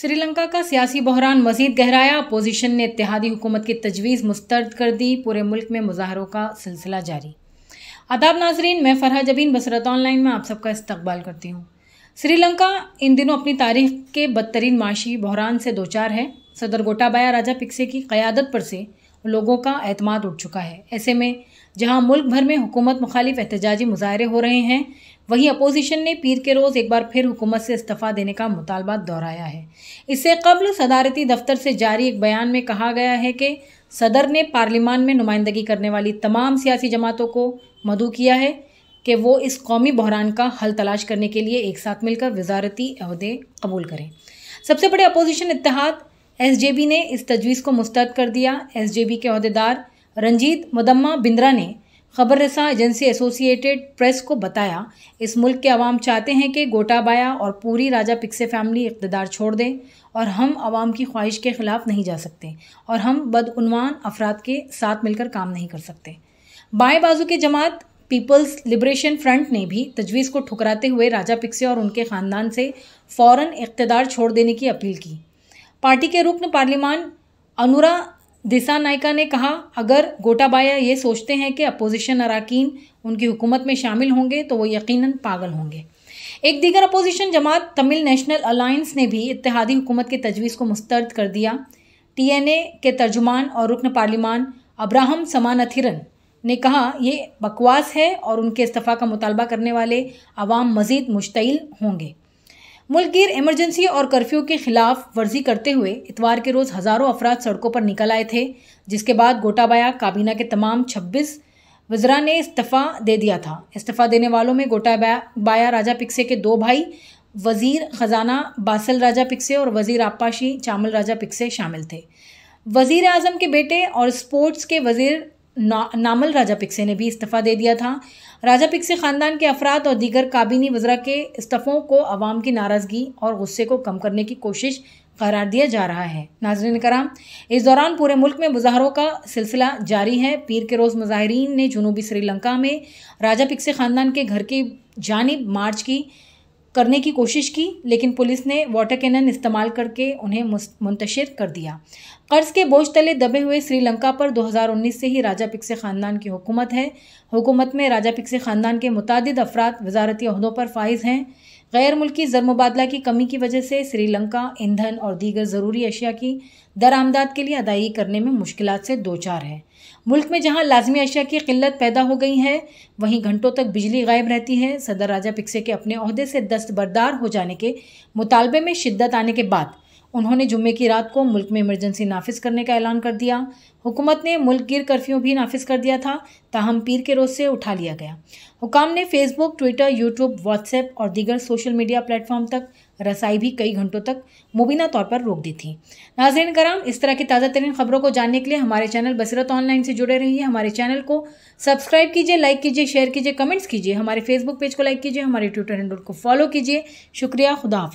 श्रीलंका का सियासी बहरान मजीद गहराया अपोजिशन ने इतिहादी हुकूमत की तजवीज़ मुस्तरद कर दी पूरे मुल्क में मुजाहरों का सिलसिला जारी आदाब नाजरीन मैं फरहा जबीन बसरत ऑनलाइन में आप सबका इस्तकबाल करती हूँ श्रीलंका इन दिनों अपनी तारीख के बदतरीन माशी बहरान से दो चार है सदर गोटाबाया राजा पिक्से की क़्यादत पर से लोगों का अहतमाद उठ चुका है ऐसे में जहां मुल्क भर में हुकूमत मुखालिफ एहतजाजी मुजाहरे हो रहे हैं वहीं अपोजिशन ने पीर के रोज़ एक बार फिर हुकूमत से इस्तीफ़ा देने का मुतालबा दोहराया है इससे कबल सदारती दफ्तर से जारी एक बयान में कहा गया है कि सदर ने पार्लिमान में नुमाइंदगी करने वाली तमाम सियासी जमातों को मदु किया है कि वो इस कौमी बहरान का हल तलाश करने के लिए एक साथ मिलकर वजारती अहदे कबूल करें सबसे बड़े अपोजिशन इतिहाद एसजेबी ने इस तजवीज़ को मुस्तरद कर दिया एसजेबी के अहदेदार रंजीत मदम्मा बिंद्रा ने खबर रसा एजेंसी एसोसिएटेड प्रेस को बताया इस मुल्क के अवाम चाहते हैं कि गोटाबाया और पूरी राजा पिक्से फैमिली इकतदार छोड़ दें और हम आवाम की ख्वाहिश के ख़िलाफ़ नहीं जा सकते और हम बदनवान अफराद के साथ मिलकर काम नहीं कर सकते बाएं बाजू की जमात पीपल्स लिबरेशन फ्रंट ने भी तजवीज़ को ठुकराते हुए राजा पिक्से और उनके ख़ानदान से फ़ौर इकतदार छोड़ देने की अपील की पार्टी के रुकन पार्लियमान अनुरा नायका ने कहा अगर गोटाबाया ये सोचते हैं कि अपोजिशन अरकान उनकी हुकूमत में शामिल होंगे तो वो यकीनन पागल होंगे एक दीगर अपोजिशन जमात तमिल नेशनल अलायंस ने भी इतिहादी हुकूमत की तजवीज़ को मुस्तरद कर दिया टी एन ए के तर्जुमान और रुकन पार्लिमान अब्राहम समानथिरन ने कहा ये बकवास है और उनके इस्तीफ़ा का मुतालबा करने वाले आवाम मज़ीद मुश्तिल होंगे मुल्कगीर इमरजेंसी और कर्फ्यू के खिलाफ वर्जी करते हुए इतवार के रोज़ हज़ारों अफराद सड़कों पर निकल आए थे जिसके बाद गोटाबाया काबीना के तमाम छब्बीस वजरा ने इस्तीफ़ा दे दिया था इस्तीफ़ा देने वालों में गोटाबाया बाया राजा पिक्से के दो भाई वज़ीर ख़जाना बासल राजा पिक्से और वज़ीर आपाशी चामल राजा पिक्से शामिल थे वज़ी अजम के बेटे और स्पोर्ट्स के वज़ीर ना, नामल राजा पिक्से ने भी इस्तीफ़ा दे दिया था राजा पिक्से ख़ानदान के अफराद और दीगर काबीनी वज्रा के इस्तीफ़ों को आवाम की नाराज़गी और गुस्से को कम करने की कोशिश करार दिया जा रहा है नाजरन कराम इस दौरान पूरे मुल्क में मुजाहरों का सिलसिला जारी है पीर के रोज़ मुजाहरीन ने जनूबी श्रीलंका में राजा पिक्से ख़ानदान के घर की जानब मार्च की करने की कोशिश की लेकिन पुलिस ने वाटर कैनन इस्तेमाल करके उन्हें मुंतशिर कर दिया कर्ज के बोझ तले दबे हुए श्रीलंका पर 2019 से ही राजा पिक्से ख़ानदान की हुकूमत है हुकूमत में राजा पिक्से ख़ानदान के मुतद अफराद वजारती अहदों पर फाइज हैं गैर मुल्की ज़र मुबादला की कमी की वजह से श्रीलंका ईंधन और दीगर ज़रूरी अशिया की दरामदाद के लिए अदायगी करने में मुश्किल से दो चार है मुल्क में जहां लाजमी अशिया की किल्लत पैदा हो गई है वहीं घंटों तक बिजली गायब रहती है सदर राजा पिक्से के अपने अहदे से दस्तबरदार हो जाने के मुतालबे में शिद्दत आने के बाद उन्होंने जुम्मे की रात को मुल्क में इमरजेंसी नाफिज करने का ऐलान कर दिया हुकूमत ने मुल्क गिर कर्फ्यू भी नाफिज कर दिया था ताहम पीर के रोज़ से उठा लिया गया हुकाम ने फेसबुक ट्विटर यूट्यूब व्हाट्सएप और दीगर सोशल मीडिया प्लेटफॉर्म तक रसाई भी कई घंटों तक मुबीना तौर पर रोक दी थी नाजरन कराम इस तरह की ताज़ा तरीन खबरों को जानने के लिए हमारे चैनल बसरत ऑनलाइन से जुड़े रहिए हमारे चैनल को सब्सक्राइब कीजिए लाइक कीजिए शेयर कीजिए कमेंट्स कीजिए हमारे फेसबुक पेज को लाइक कीजिए हमारे ट्विटर हैंडल को फॉलो कीजिए शुक्रिया खुदा